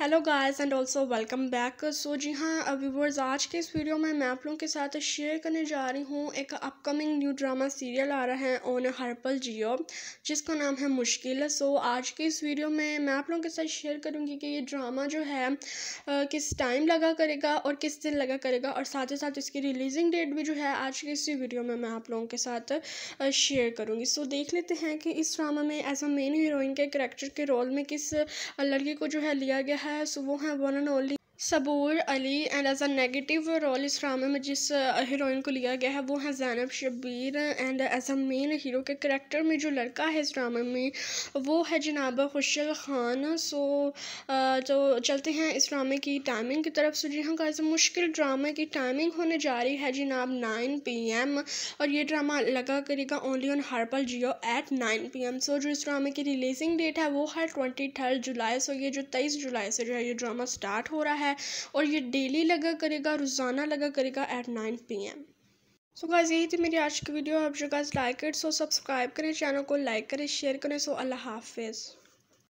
hello guys and also welcome back so जी हाँ viewers आज के इस वीडियो में मैं आप लोगों के साथ शेयर करने जा रही हूँ एक अपकमिंग न्यू ड्रामा सीरियल आ रहा है ऑन हर्पल जियो जिसका नाम है मुश्किल सो so, आज के इस वीडियो में मैं आप लोगों के साथ शेयर करूँगी कि ये ड्रामा जो है किस टाइम लगा करेगा और किस दिन लगा करेगा और साथ ही साथ इसकी रिलीजिंग डेट भी जो है आज के इस वीडियो में मैं आप लोगों के साथ शेयर करूँगी सो so, देख लेते हैं कि इस ड्रामा में एज अ मेन हीरोइन के करेक्टर के रोल में किस लड़की को जो है लिया गया है सो वो है one and only Saboor Aly and as a negative role इस ड्रामे में जिस हीरोइन को लिया गया है वो है Zainab Shabbir and as a main hero के करेक्टर में जो लड़का है इस ड्रामे में वो है जनाब खुशल खान सो तो चलते हैं इस ड्रामे की टाइमिंग की तरफ सो जी हाँ का मुश्किल ड्रामे की टाइमिंग होने जा रही है जनाब नाइन पी एम और ये ड्रामा लगा करेगा only on Har Pal Geo at nine P M so जो इस ड्रामे की रिलीजिंग डेट है वो है ट्वेंटी थर्ड जुलाई सो ये जो तेईस जुलाई से जो है ये ड्रामा स्टार्ट हो रहा है है और ये डेली लगा करेगा रोज़ाना लगा करेगा at nine P M so guys यही थी मेरी आज की वीडियो आप जो guys like it so subscribe करें चैनल को लाइक करें शेयर करें सो अल्लाह हाफिज़